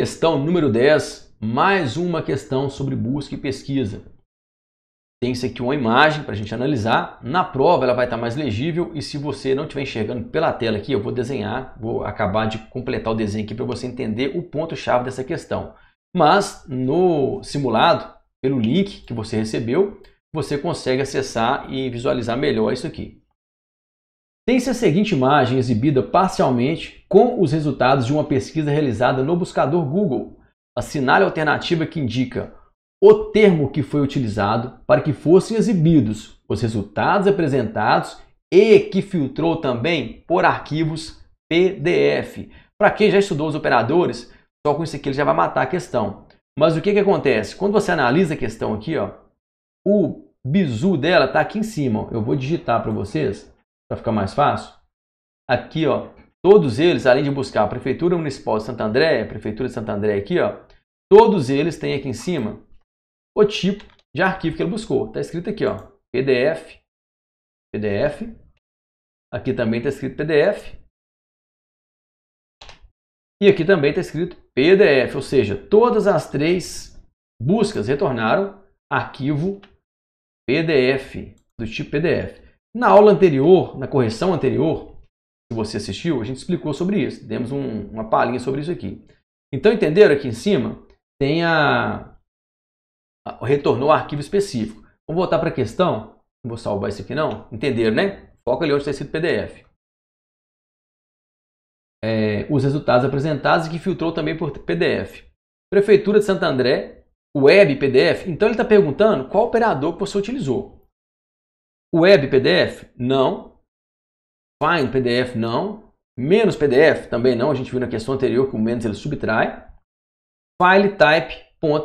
Questão número 10, mais uma questão sobre busca e pesquisa. tem isso aqui uma imagem para a gente analisar. Na prova ela vai estar tá mais legível e se você não estiver enxergando pela tela aqui, eu vou desenhar, vou acabar de completar o desenho aqui para você entender o ponto-chave dessa questão. Mas no simulado, pelo link que você recebeu, você consegue acessar e visualizar melhor isso aqui. Tem-se a seguinte imagem exibida parcialmente com os resultados de uma pesquisa realizada no buscador Google. Assinale a alternativa que indica o termo que foi utilizado para que fossem exibidos os resultados apresentados e que filtrou também por arquivos PDF. Para quem já estudou os operadores, só com isso aqui ele já vai matar a questão. Mas o que, que acontece? Quando você analisa a questão aqui, ó, o bizu dela está aqui em cima. Eu vou digitar para vocês para ficar mais fácil. Aqui, ó, todos eles, além de buscar a Prefeitura Municipal de Santo André, Prefeitura de Santo André aqui, ó, todos eles têm aqui em cima o tipo de arquivo que ele buscou. Está escrito aqui, ó, PDF, PDF. Aqui também está escrito PDF. E aqui também está escrito PDF, ou seja, todas as três buscas retornaram arquivo PDF, do tipo PDF. Na aula anterior, na correção anterior, se você assistiu, a gente explicou sobre isso. Demos um, uma palhinha sobre isso aqui. Então, entenderam aqui em cima? Tem a... a retornou o arquivo específico. Vamos voltar para a questão. Não vou salvar isso aqui não. Entenderam, né? Foca ali onde está escrito PDF. É, os resultados apresentados e que filtrou também por PDF. Prefeitura de Santo André, web PDF. Então ele está perguntando qual operador que você utilizou. Web PDF? Não. Find PDF? Não. Menos PDF? Também não. A gente viu na questão anterior que o menos ele subtrai. File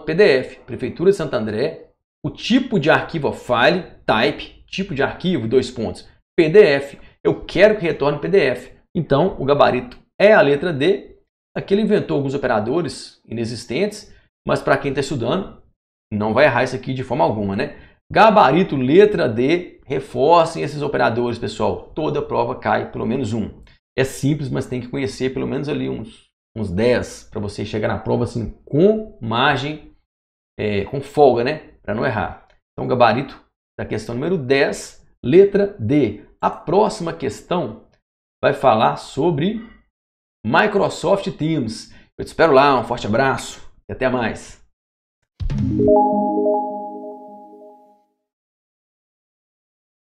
pdf Prefeitura de Santo André. O tipo de arquivo, file type, tipo de arquivo, dois pontos. PDF. Eu quero que retorne PDF. Então, o gabarito é a letra D. Aqui ele inventou alguns operadores inexistentes, mas para quem está estudando, não vai errar isso aqui de forma alguma, né? Gabarito, letra D, reforcem esses operadores, pessoal. Toda prova cai pelo menos um. É simples, mas tem que conhecer pelo menos ali uns, uns 10 para você chegar na prova assim com margem, é, com folga, né? Para não errar. Então, gabarito da questão número 10, letra D. A próxima questão vai falar sobre Microsoft Teams. Eu te espero lá, um forte abraço e até mais.